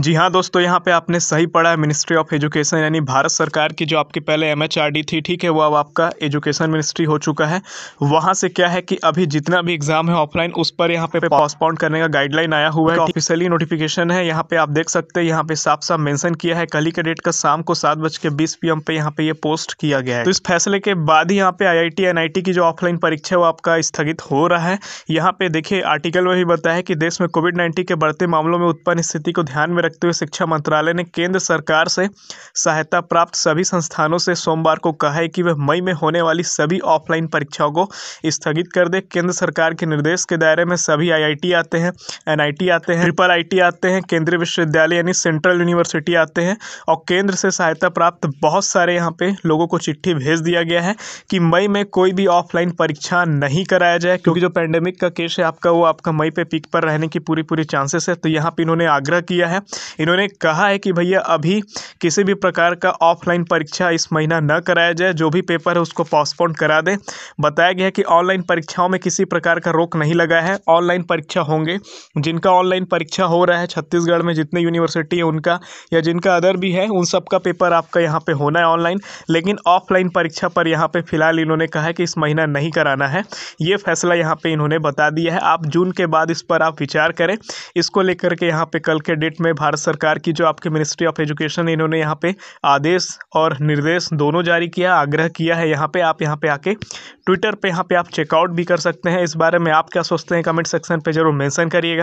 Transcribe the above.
जी हाँ दोस्तों यहाँ पे आपने सही पढ़ा है मिनिस्ट्री ऑफ एजुकेशन यानी भारत सरकार की जो आपकी पहले एम थी ठीक है वो अब आपका एजुकेशन मिनिस्ट्री हो चुका है वहाँ से क्या है कि अभी जितना भी एग्जाम है ऑफलाइन उस पर यहाँ पे पॉस्टपॉन्ड करने का गाइडलाइन आया हुआ है ऑफिशियली नोटिफिकेशन है यहाँ पे आप देख सकते हैं यहाँ पे साफ साफ मेंशन किया है कल ही के डेट का शाम को सात बज के बीस पी पे यहाँ पे ये पोस्ट किया गया है तो इस फैसले के बाद ही यहाँ पे आई आई की जो ऑफलाइन परीक्षा है वो आपका स्थगित हो रहा है यहाँ पे देखिए आर्टिकल में भी बताया है कि देश में कोविड नाइन्टीन के बढ़ते मामलों में उत्पन्न स्थिति को ध्यान में रखते हुए शिक्षा मंत्रालय ने केंद्र सरकार से सहायता प्राप्त सभी संस्थानों से सोमवार को कहा है कि वह मई में होने वाली सभी ऑफलाइन परीक्षाओं को स्थगित कर दे केंद्र सरकार के निर्देश के दायरे में सभी आईआईटी आते हैं एनआईटी आते हैं ट्रिपल आई आते हैं केंद्रीय विश्वविद्यालय यानी सेंट्रल यूनिवर्सिटी आते हैं और केंद्र से सहायता प्राप्त बहुत सारे यहाँ पे लोगों को चिट्ठी भेज दिया गया है कि मई में कोई भी ऑफलाइन परीक्षा नहीं कराया जाए क्योंकि जो पैंडेमिक का केस है आपका वो आपका मई पे पीक पर रहने की पूरी पूरी चांसेस है तो यहाँ पे इन्होंने आग्रह किया है इन्होंने कहा है कि भैया अभी किसी भी प्रकार का ऑफलाइन परीक्षा इस महीना न कराया जाए जो भी पेपर है उसको पोस्टपोन करा दें बताया गया है कि ऑनलाइन परीक्षाओं में किसी प्रकार का रोक नहीं लगा है ऑनलाइन परीक्षा होंगे जिनका ऑनलाइन परीक्षा हो रहा है छत्तीसगढ़ में जितने यूनिवर्सिटी हैं उनका या जिनका अदर भी है उन सबका पेपर आपका यहाँ पर होना है ऑनलाइन लेकिन ऑफलाइन परीक्षा पर यहाँ पर फिलहाल इन्होंने कहा है कि इस महीना नहीं कराना है ये फैसला यहाँ पर इन्होंने बता दिया है आप जून के बाद इस पर आप विचार करें इसको लेकर के यहाँ पर कल के डेट में भारत सरकार की जो आपके मिनिस्ट्री ऑफ एजुकेशन इन्होंने यहाँ पे आदेश और निर्देश दोनों जारी किया आग्रह किया है यहाँ पे आप यहाँ पे आके ट्विटर पे यहाँ पे आप चेकआउट भी कर सकते हैं इस बारे में आप क्या सोचते हैं कमेंट सेक्शन पे जरूर मेंशन करिएगा